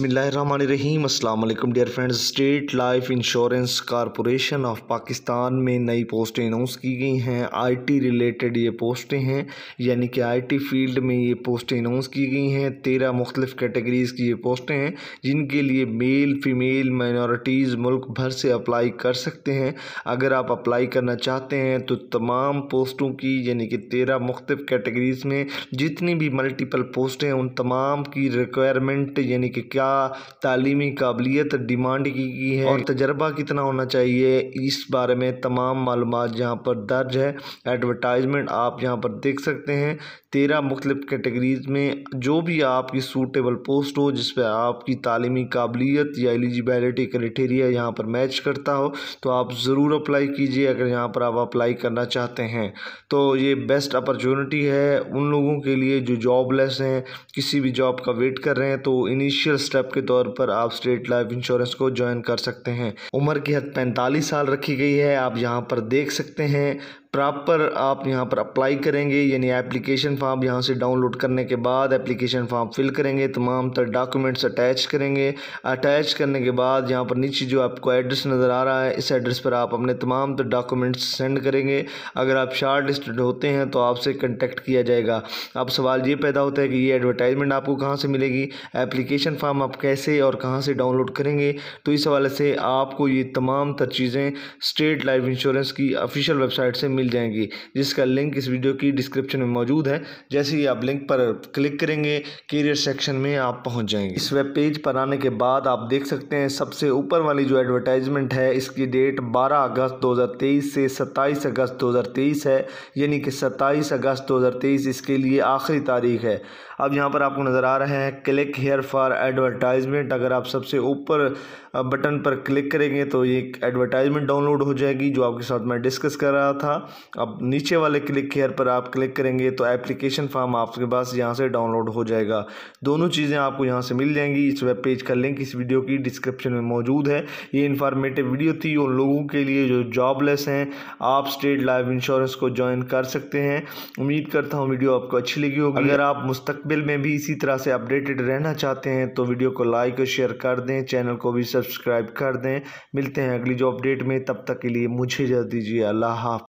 बसमिलीम अल्लाम dear friends State Life Insurance Corporation of Pakistan में नई पोस्टें अनाउंस की गई हैं आईटी रिलेटेड ये पोस्टें हैं यानी कि आईटी फील्ड में ये पोस्टें अनाउंस की गई हैं तेरह मुख्तफ़ कैटेगरीज़ की ये पोस्टें हैं जिनके लिए मेल फीमेल माइनॉरिटीज़ मुल्क भर से अप्लाई कर सकते हैं अगर आप अप्लाई करना चाहते हैं तो तमाम पोस्टों की यानी कि तेरह मुख्तफ कैटेगरीज़ में जितनी भी मल्टीपल पोस्टें हैं उन तमाम की रिक्वायरमेंट यानी कि क्या क्या तालीमी काबिलियत डिमांड की गई है और तजर्बा कितना होना चाहिए इस बारे में तमाम मालूम यहाँ पर दर्ज है एडवर्टाइजमेंट आप यहाँ पर देख सकते हैं तेरह मुख्तलिफ कैटेगरीज में जो भी आपकी सूटेबल पोस्ट हो जिस पर आपकी तालीमी काबिलियत या एलिजिबिलिटी क्राइटेरिया यहाँ पर मैच करता हो तो आप ज़रूर अप्लाई कीजिए अगर यहाँ पर आप अप्लाई करना चाहते हैं तो ये बेस्ट अपॉर्चुनिटी है उन लोगों के लिए जो जॉबलेस हैं किसी भी जॉब का वेट कर रहे हैं तो इनिशियल स्टेप के तौर पर आप स्टेट लाइफ इंश्योरेंस को ज्वाइन कर सकते हैं उम्र की हद पैंतालीस साल रखी गई है आप यहाँ पर देख सकते हैं प्रॉपर आप यहाँ पर अप्लाई करेंगे यानी एप्लीकेशन फॉर्म यहाँ से डाउनलोड करने के बाद एप्लीकेशन फॉर्म फिल करेंगे तमाम तर डॉक्यूमेंट्स अटैच करेंगे अटैच करने के बाद यहाँ पर नीचे जो आपको एड्रेस नज़र आ रहा है इस एड्रेस पर आप अपने तमाम तर डॉक्यूमेंट्स सेंड करेंगे अगर आप शार्ट लिस्टेड होते हैं तो आपसे कंटेक्ट किया जाएगा अब सवाल ये पैदा होता है कि ये एडवर्टाइजमेंट आपको कहाँ से मिलेगी एप्लीकेशन फॉर्म आप कैसे और कहाँ से डाउनलोड करेंगे तो इस हवाले से आपको ये तमाम तर चीज़ें स्टेट लाइफ इंश्योरेंस की ऑफिशियल वेबसाइट से मिल मिल जाएंगी जिसका लिंक इस वीडियो की डिस्क्रिप्शन में मौजूद है जैसे ही आप लिंक पर क्लिक करेंगे करियर सेक्शन में आप पहुंच जाएंगे इस वेब पेज पर आने के बाद आप देख सकते हैं सबसे ऊपर वाली जो एडवर्टाइजमेंट है इसकी डेट 12 अगस्त 2023 से 27 अगस्त 2023 है यानी कि 27 अगस्त 2023 इसके लिए आखिरी तारीख है अब यहाँ पर आपको नज़र आ रहे हैं क्लिक हेयर फॉर एडवर्टाइजमेंट अगर आप सबसे ऊपर बटन पर क्लिक करेंगे तो ये एडवर्टाइजमेंट डाउनलोड हो जाएगी जो आपके साथ मैं डिस्कस कर रहा था अब नीचे वाले क्लिक हेयर पर आप क्लिक करेंगे तो एप्लीकेशन फॉर्म आपके पास यहाँ से डाउनलोड हो जाएगा दोनों चीज़ें आपको यहाँ से मिल जाएंगी इस वेब पेज का लिंक इस वीडियो की डिस्क्रिप्शन में मौजूद है ये इन्फॉर्मेटिव वीडियो थी उन लोगों के लिए जो जॉबलेस हैं आप स्टेट लाइफ इंश्योरेंस को ज्वाइन कर सकते हैं उम्मीद करता हूँ वीडियो आपको अच्छी लगी होगी अगर आप मुस्तबिल में भी इसी तरह से अपडेटेड रहना चाहते हैं तो वीडियो को लाइक और शेयर कर दें चैनल को भी सब्सक्राइब कर दें मिलते हैं अगली जो अपडेट में तब तक के लिए मुझे जल्द दीजिए अल्लाह हाफ